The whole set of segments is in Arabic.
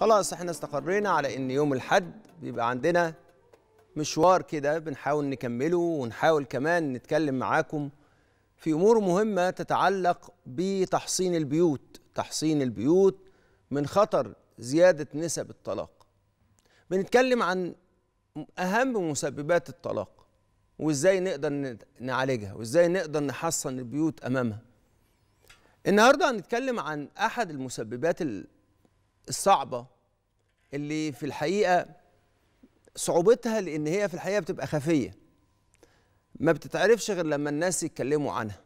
خلاص احنا استقرينا على ان يوم الحد بيبقى عندنا مشوار كده بنحاول نكمله ونحاول كمان نتكلم معاكم في امور مهمه تتعلق بتحصين البيوت تحصين البيوت من خطر زياده نسب الطلاق بنتكلم عن اهم مسببات الطلاق وازاي نقدر نعالجها وازاي نقدر نحصن البيوت امامها النهارده هنتكلم عن احد المسببات الصعبه اللي في الحقيقه صعوبتها لان هي في الحقيقه بتبقى خفيه ما بتتعرفش غير لما الناس يتكلموا عنها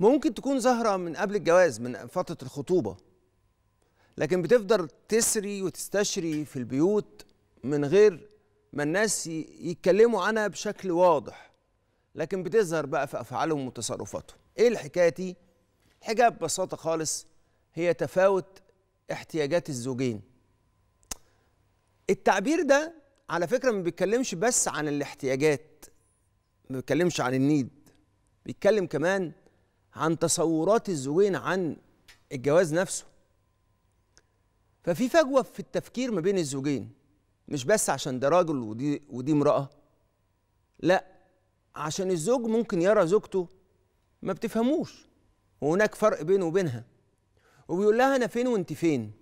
ممكن تكون ظاهره من قبل الجواز من فتره الخطوبه لكن بتفضل تسري وتستشري في البيوت من غير ما الناس يتكلموا عنها بشكل واضح لكن بتظهر بقى في افعالهم وتصرفاتهم ايه الحكايه دي الحكايه ببساطه خالص هي تفاوت احتياجات الزوجين التعبير ده على فكره ما بيتكلمش بس عن الاحتياجات ما بيتكلمش عن النيد بيتكلم كمان عن تصورات الزوجين عن الجواز نفسه ففي فجوه في التفكير ما بين الزوجين مش بس عشان ده راجل ودي ودي امراه لا عشان الزوج ممكن يرى زوجته ما بتفهموش وهناك فرق بينه وبينها وبيقول لها انا فين وانت فين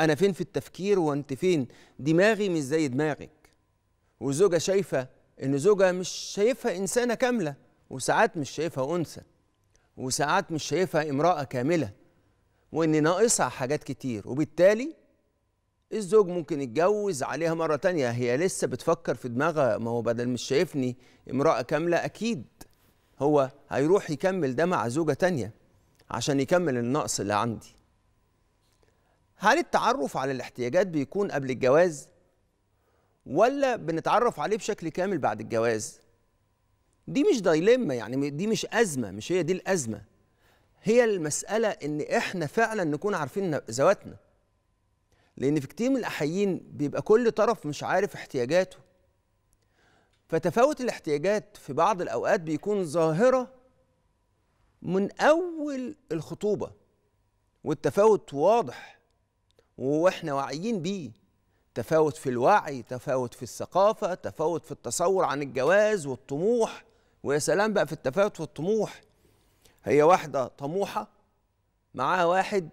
انا فين في التفكير وانت فين دماغي مش زي دماغك وزوجها شايفه ان زوجها مش شايفها انسانه كامله وساعات مش شايفها انثى وساعات مش شايفها امراه كامله وان ناقصها حاجات كتير وبالتالي الزوج ممكن يتجوز عليها مرة تانية هي لسه بتفكر في دماغها ما هو بدل مش شايفني امرأة كاملة أكيد هو هيروح يكمل ده مع زوجة تانية عشان يكمل النقص اللي عندي هل التعرف على الاحتياجات بيكون قبل الجواز ولا بنتعرف عليه بشكل كامل بعد الجواز دي مش دايلما يعني دي مش أزمة مش هي دي الأزمة هي المسألة إن إحنا فعلا نكون عارفين ذواتنا لأن في كتير من الأحيين بيبقى كل طرف مش عارف احتياجاته فتفاوت الاحتياجات في بعض الأوقات بيكون ظاهرة من اول الخطوبه والتفاوت واضح واحنا واعيين بيه تفاوت في الوعي تفاوت في الثقافه تفاوت في التصور عن الجواز والطموح ويا سلام بقى في التفاوت والطموح هي واحده طموحه معاها واحد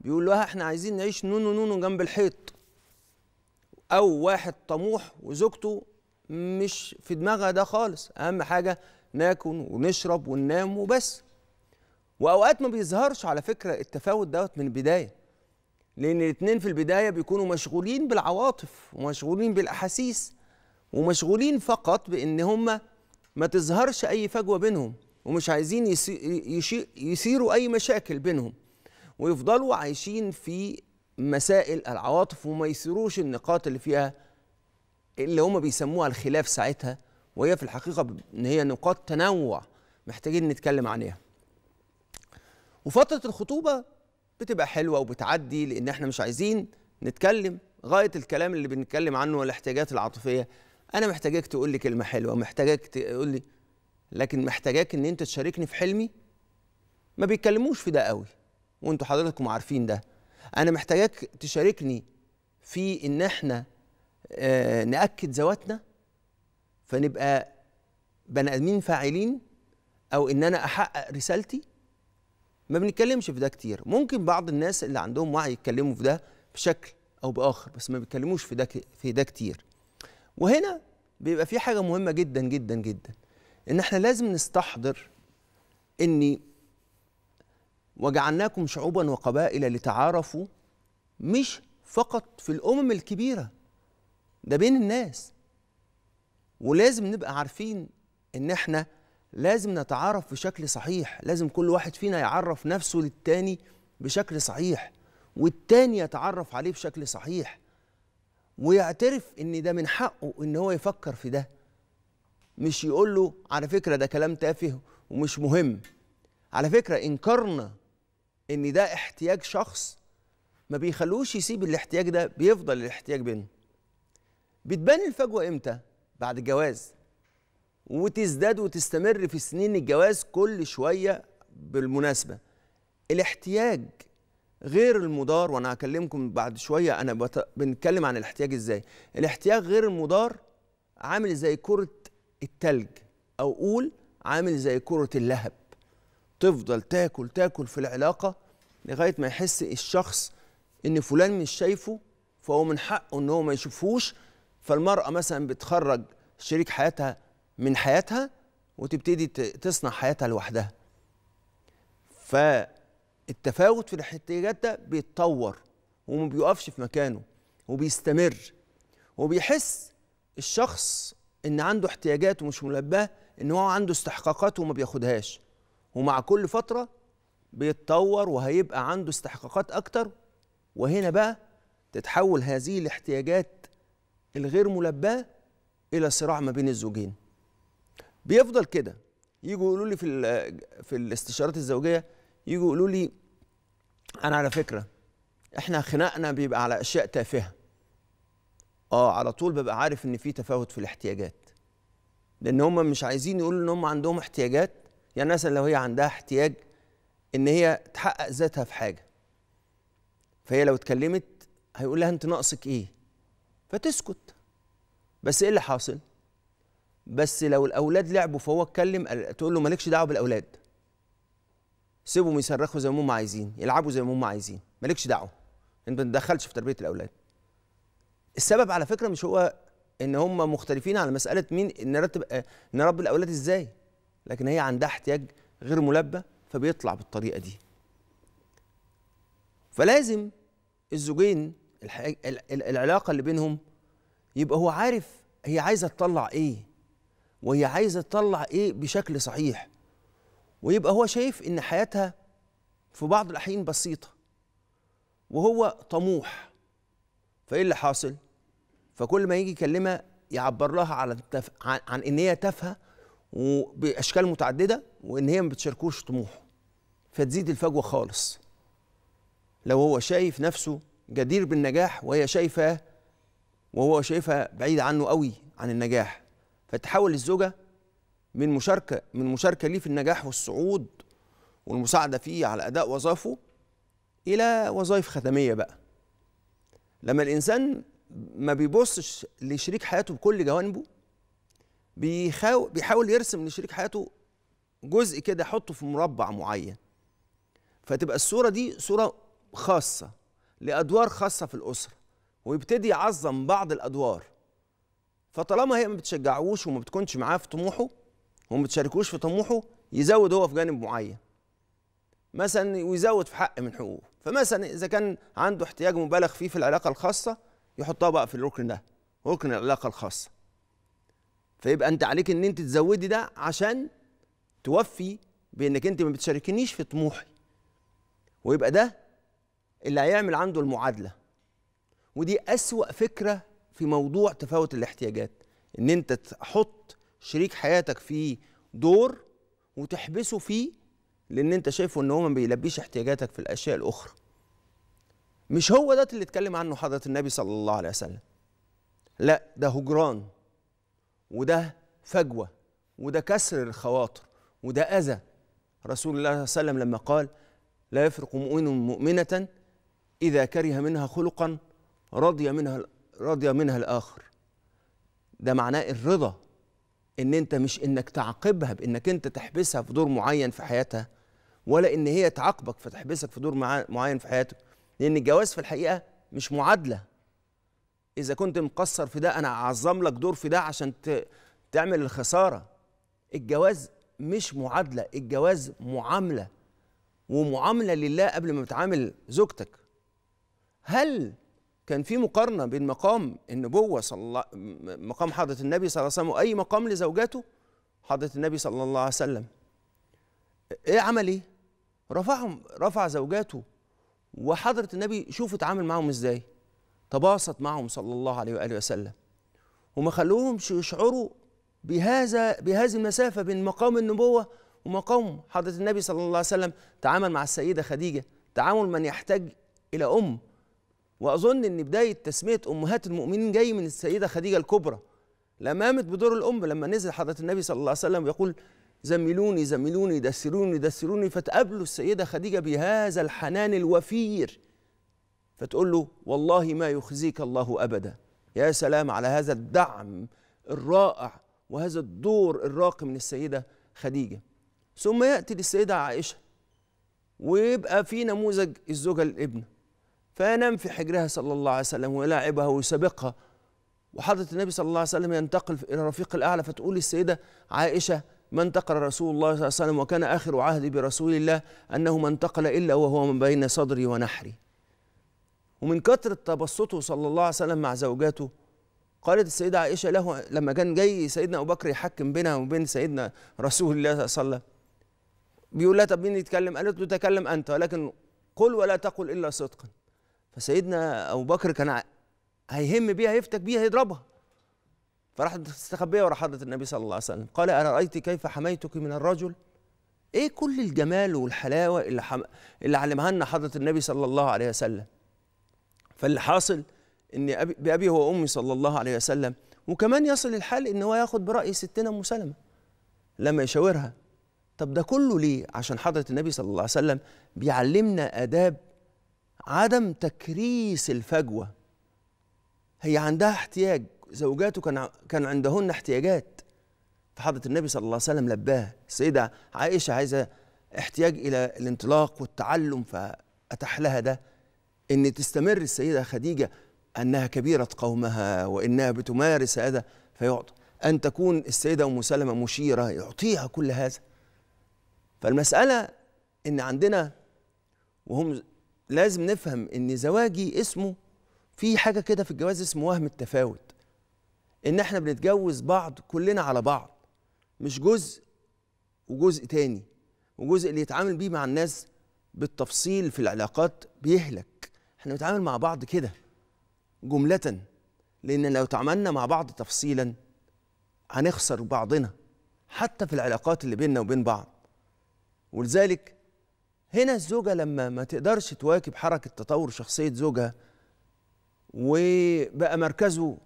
بيقول لها احنا عايزين نعيش نونو نونو جنب الحيط او واحد طموح وزوجته مش في دماغها ده خالص اهم حاجه ناكل ونشرب وننام وبس واوقات ما بيظهرش على فكره التفاوت دوت من البدايه لان الاثنين في البدايه بيكونوا مشغولين بالعواطف ومشغولين بالاحاسيس ومشغولين فقط بان هم ما تظهرش اي فجوه بينهم ومش عايزين يثيروا اي مشاكل بينهم ويفضلوا عايشين في مسائل العواطف وما يثيروش النقاط اللي فيها اللي هم بيسموها الخلاف ساعتها وهي في الحقيقه ان هي نقاط تنوع محتاجين نتكلم عليها وفتره الخطوبه بتبقى حلوه وبتعدي لان احنا مش عايزين نتكلم غايه الكلام اللي بنتكلم عنه والاحتياجات العاطفيه انا محتاجاك تقول لي كلمه حلوه محتاجاك تقول لي لكن محتاجاك ان انت تشاركني في حلمي ما بيتكلموش في ده قوي وانتوا حضراتكم عارفين ده انا محتاجاك تشاركني في ان احنا آه ناكد ذواتنا فنبقى بني ادمين فاعلين او ان انا احقق رسالتي ما بنتكلمش في ده كتير ممكن بعض الناس اللي عندهم وعي يتكلموا في ده بشكل او باخر بس ما بيتكلموش في ده في ده كتير وهنا بيبقى في حاجه مهمه جدا جدا جدا ان احنا لازم نستحضر ان وجعلناكم شعوبا وقبائل لتعارفوا مش فقط في الامم الكبيره ده بين الناس ولازم نبقى عارفين ان احنا لازم نتعارف بشكل صحيح لازم كل واحد فينا يعرف نفسه للتاني بشكل صحيح والتاني يتعرف عليه بشكل صحيح ويعترف ان ده من حقه ان هو يفكر في ده مش يقول له على فكرة ده كلام تافه ومش مهم على فكرة انكرنا ان ده احتياج شخص ما بيخلوش يسيب الاحتياج ده بيفضل الاحتياج بينه بتبان الفجوة امتى بعد الجواز وتزداد وتستمر في سنين الجواز كل شويه بالمناسبه الاحتياج غير المضار وانا هكلمكم بعد شويه انا بت... بنتكلم عن الاحتياج ازاي الاحتياج غير المضار عامل زي كره التلج او قول عامل زي كره اللهب تفضل تاكل تاكل في العلاقه لغايه ما يحس الشخص ان فلان مش شايفه فهو من حقه ان هو ما يشوفهوش فالمراه مثلا بتخرج شريك حياتها من حياتها وتبتدي تصنع حياتها لوحدها فالتفاوت في الاحتياجات ده بيتطور وما بيقفش في مكانه وبيستمر وبيحس الشخص ان عنده احتياجات ومش ملباه ان هو عنده استحقاقات وما بياخدهاش ومع كل فتره بيتطور وهيبقى عنده استحقاقات اكتر وهنا بقى تتحول هذه الاحتياجات الغير ملباه الى صراع ما بين الزوجين بيفضل كده يجوا يقولوا لي في في الاستشارات الزوجيه يجوا يقولوا لي انا على فكره احنا خناقنا بيبقى على اشياء تافهه اه على طول ببقى عارف ان في تفاوت في الاحتياجات لان هم مش عايزين يقولوا ان هم عندهم احتياجات يعني مثلا لو هي عندها احتياج ان هي تحقق ذاتها في حاجه فهي لو اتكلمت هيقول لها انت ناقصك ايه فتسكت بس ايه اللي حاصل بس لو الاولاد لعبوا فهو اتكلم تقول له مالكش دعوه بالاولاد سيبهم يصرخوا زي ما هم عايزين يلعبوا زي ما هم عايزين مالكش دعوه انت ما تدخلش في تربيه الاولاد السبب على فكره مش هو ان هم مختلفين على مساله مين نرتب نربي الاولاد ازاي لكن هي عندها احتياج غير ملبى فبيطلع بالطريقه دي فلازم الزوجين العلاقه اللي بينهم يبقى هو عارف هي عايزه تطلع ايه وهي عايزه تطلع ايه بشكل صحيح ويبقى هو شايف ان حياتها في بعض الاحيان بسيطه وهو طموح فايه اللي حاصل فكل ما يجي يكلمها يعبر لها على التف... عن... عن ان هي تافهه وباشكال متعدده وان هي ما بتشاركوش طموحه فتزيد الفجوه خالص لو هو شايف نفسه جدير بالنجاح وهي شايفة وهو شايفها بعيد عنه قوي عن النجاح فتحول الزوجه من مشاركه من مشاركه ليه في النجاح والصعود والمساعده فيه على اداء وظائفه الى وظائف خدميه بقى لما الانسان ما بيبصش لشريك حياته بكل جوانبه بيخاو بيحاول يرسم لشريك حياته جزء كده يحطه في مربع معين فتبقى الصوره دي صوره خاصه لادوار خاصه في الاسره ويبتدي يعظم بعض الادوار فطالما هي ما بتشجعوش وما بتكونش معاه في طموحه وما بتشاركوش في طموحه يزود هو في جانب معين مثلا ويزود في حق من حقوقه فمثلا اذا كان عنده احتياج مبالغ فيه في العلاقه الخاصه يحطها بقى في الركن ده ركن العلاقه الخاصه فيبقى انت عليك ان انت تزودي ده عشان توفي بانك انت ما بتشاركنيش في طموحي ويبقى ده اللي هيعمل عنده المعادله ودي اسوا فكره في موضوع تفاوت الاحتياجات ان انت تحط شريك حياتك في دور وتحبسه فيه لان انت شايفه ان هو ما بيلبيش احتياجاتك في الاشياء الاخرى مش هو ده اللي اتكلم عنه حضره النبي صلى الله عليه وسلم لا ده هجران وده فجوه وده كسر الخواطر وده اذى رسول الله صلى الله عليه وسلم لما قال لا يفرق مؤمن مؤمنه اذا كره منها خلقا رضي منها رضي منها الآخر ده معناه الرضا إن أنت مش إنك تعاقبها بإنك أنت تحبسها في دور معين في حياتها ولا إن هي تعاقبك فتحبسك في دور معين في حياتك لأن الجواز في الحقيقة مش معادلة إذا كنت مقصر في ده أنا أعظم لك دور في ده عشان تعمل الخسارة الجواز مش معادلة الجواز معاملة ومعاملة لله قبل ما بتعامل زوجتك هل كان في مقارنه بين مقام النبوه صلى الله مقام حضره النبي صلى الله عليه وسلم واي مقام لزوجاته حضره النبي صلى الله عليه وسلم ايه عمل ايه رفعهم رفع زوجاته وحضره النبي شوف اتعامل معاهم ازاي تباسط معهم صلى الله عليه واله وسلم وما خلوهمش يشعروا بهذا بهذه المسافه بين مقام النبوه ومقام حضره النبي صلى الله عليه وسلم تعامل مع السيده خديجه تعامل من يحتاج الى ام واظن ان بدايه تسميه امهات المؤمنين جاي من السيده خديجه الكبرى لما قامت بدور الام لما نزل حضره النبي صلى الله عليه وسلم يقول زملوني زملوني دسروني دسروني فتقابلوا السيده خديجه بهذا الحنان الوفير فتقول له والله ما يخزيك الله ابدا يا سلام على هذا الدعم الرائع وهذا الدور الراقي من السيده خديجه ثم ياتي للسيده عائشه ويبقى في نموذج الزوجه الابنه في حجرها صلى الله عليه وسلم ويلاعبها ويسابقها وحضرة النبي صلى الله عليه وسلم ينتقل إلى رفيق الأعلى فتقول السيدة عائشة ما انتقل رسول الله صلى الله عليه وسلم وكان آخر عهدي برسول الله أنه ما انتقل إلا وهو من بين صدري ونحري ومن كثرة تبسطه صلى الله عليه وسلم مع زوجاته قالت السيدة عائشة له لما كان جاي سيدنا أبو بكر يحكم بينها وبين سيدنا رسول الله صلى الله عليه وسلم بيقول لها طب مين يتكلم قالت له تكلم أنت ولكن قل ولا تقل إلا صدقا فسيدنا ابو بكر كان هيهم بيها يفتك بيها يضربها فراحت مستخبيه ورا حضره النبي صلى الله عليه وسلم قال ارايت كيف حميتك من الرجل ايه كل الجمال والحلاوه اللي حم... اللي علمها لنا حضره النبي صلى الله عليه وسلم فاللي حاصل ان أبي... بابي هو امي صلى الله عليه وسلم وكمان يصل الحال ان هو ياخد براي ستنا ام سلمه لما يشاورها طب ده كله ليه عشان حضره النبي صلى الله عليه وسلم بيعلمنا اداب عدم تكريس الفجوه هي عندها احتياج زوجاته كان كان عندهن احتياجات فحضره النبي صلى الله عليه وسلم لباها السيده عائشه عايزه احتياج الى الانطلاق والتعلم فأتح لها ده ان تستمر السيده خديجه انها كبيره قومها وانها بتمارس هذا فيعطى ان تكون السيده ام سلمه مشيره يعطيها كل هذا فالمساله ان عندنا وهم لازم نفهم ان زواجي اسمه في حاجه كده في الجواز اسمه وهم التفاوت ان احنا بنتجوز بعض كلنا على بعض مش جزء وجزء تاني وجزء اللي يتعامل بيه مع الناس بالتفصيل في العلاقات بيهلك احنا بنتعامل مع بعض كده جملة لأن لو تعاملنا مع بعض تفصيلا هنخسر بعضنا حتى في العلاقات اللي بيننا وبين بعض ولذلك هنا الزوجة لما ما تقدرش تواكب حركة تطور شخصية زوجها وبقى مركزه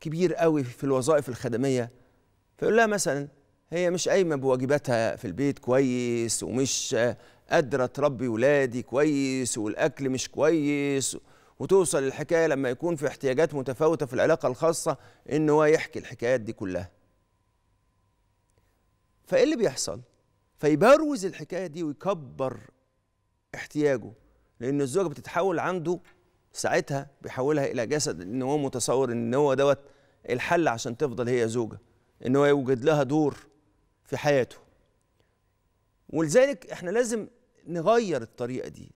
كبير قوي في الوظائف الخدمية فيقول لها مثلا هي مش قايمة بواجباتها في البيت كويس ومش قادرة تربي ولادي كويس والأكل مش كويس وتوصل الحكاية لما يكون في احتياجات متفاوتة في العلاقة الخاصة إن هو يحكي الحكايات دي كلها فإيه اللي بيحصل؟ فيبروز الحكاية دي ويكبر احتياجه لان الزوجه بتتحول عنده ساعتها بيحولها الى جسد لان هو متصور ان هو دوت الحل عشان تفضل هي زوجه ان هو يوجد لها دور في حياته ولذلك احنا لازم نغير الطريقه دي